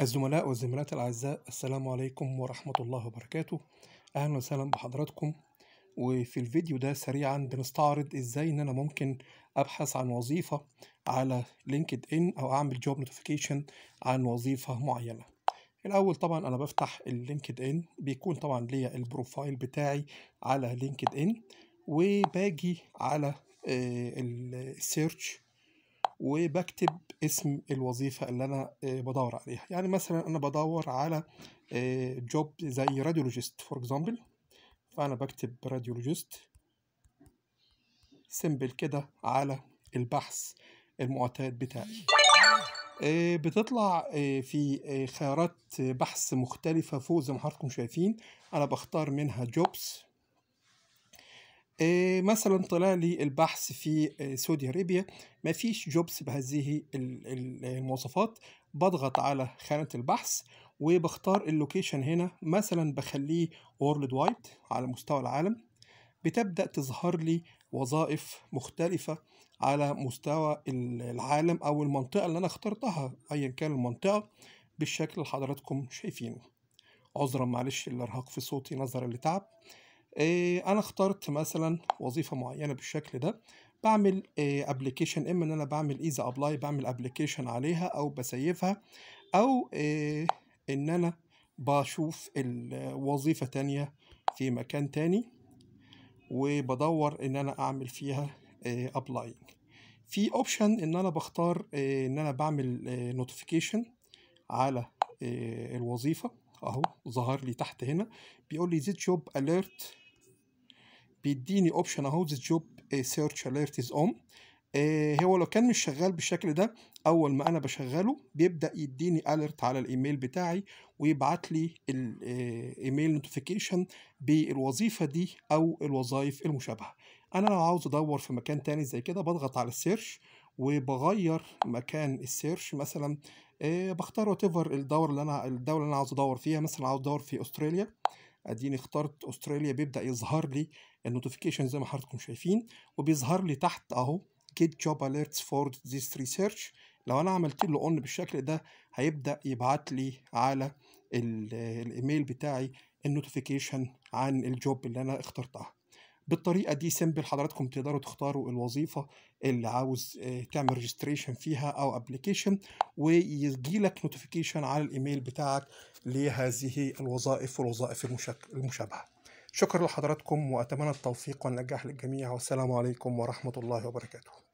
الزملاء والزميلات الأعزاء السلام عليكم ورحمة الله وبركاته أهلا وسهلا بحضراتكم وفي الفيديو ده سريعا بنستعرض ازاي ان انا ممكن ابحث عن وظيفة على لينكد ان او اعمل جوب نوتيفيكيشن عن وظيفة معينة الاول طبعا انا بفتح اللينكد ان بيكون طبعا ليا البروفايل بتاعي على لينكد ان وباجي على آه، السيرش وبكتب اسم الوظيفة اللي أنا آه، بدور عليها يعني مثلا أنا بدور على جوب آه، زي راديولوجيست فور اكزامبل فأنا بكتب راديولوجيست سيمبل كده على البحث المعتاد بتاعي آه، بتطلع في خيارات بحث مختلفة فوق زي ما حضراتكم شايفين أنا بختار منها جوبس آه، مثلا طلع لي البحث في آه، سعودي ارابيا ما فيش جوبس بهذه المواصفات بضغط على خانه البحث وبختار اللوكيشن هنا مثلا بخليه وورلد وايد على مستوى العالم بتبدا تظهر لي وظائف مختلفه على مستوى العالم او المنطقه اللي انا اخترتها ايا كان المنطقه بالشكل اللي حضراتكم شايفينه عذرا معلش الارهاق في صوتي نظرا لتعب آه، انا اخترت مثلا وظيفه معينه بالشكل ده بعمل ابلكيشن آه، اما ان انا بعمل ايزا ابلاي بعمل ابلكيشن عليها او بسيفها او آه، ان انا بشوف الوظيفه تانية في مكان تاني وبدور ان انا اعمل فيها ابلاينج في اوبشن ان انا بختار ان انا بعمل نوتيفيكيشن على الوظيفه اهو ظهر لي تحت هنا بيقول لي زيت شوب اليرت بيديني اوبشن اهو ذا جوب سيرش اليرت از اون هو لو كان مش شغال بالشكل ده اول ما انا بشغله بيبدا يديني اليرت على الايميل بتاعي ويبعت لي الايميل آه، نوتيفيكيشن بالوظيفه دي او الوظائف المشابهه انا لو عاوز ادور في مكان تاني زي كده بضغط على السيرش وبغير مكان السيرش مثلا آه، بختار وات ايفر الدوله اللي انا الدوله اللي انا عاوز ادور فيها مثلا عاوز ادور في استراليا اديني اخترت استراليا بيبدا يظهر لي النوتيفيكيشن زي ما حضراتكم شايفين وبيظهر لي تحت اهو جيت جوب اليرتس فور ذيس ريسيرش لو انا عملت له اون بالشكل ده هيبدا يبعت لي على الايميل بتاعي النوتيفيكيشن عن الجوب اللي انا اخترتها بالطريقه دي سمبل حضراتكم تقدروا تختاروا الوظيفه اللي عاوز آه، تعمل ريجستريشن فيها او ابلكيشن ويجي لك نوتيفيكيشن على الايميل بتاعك لهذه الوظائف والوظائف المشابهه شكرا لحضراتكم واتمنى التوفيق والنجاح للجميع والسلام عليكم ورحمه الله وبركاته